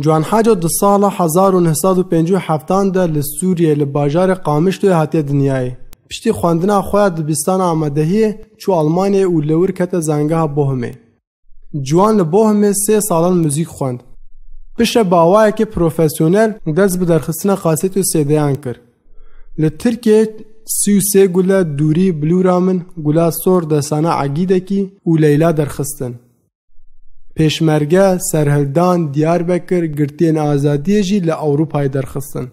Ciwanhaca di sala hezar û nihsad û pêncî û heftan de li Sûriyê li bajarê Qamişloyê hatiye dinyayê. Piştî xwendina xwe ya dibistana Amedehiyê çû Almanyayê û lewir kete zangeha Bohumê. Ciwan li Bohumê sê salan müzik xwend. Pişe bawayekê profesyonel dest bi derxistina qasetê û sêdeyan kir. Li Tirkiyê sî û sê gule dûrî bilûra min gula sor desana Egîdekî û Leyla derxistin. پێشمەرگە سەرهەلدان دیار بەکرد گرتێن ئازادیێژی لە ئەوروپای دەرخستن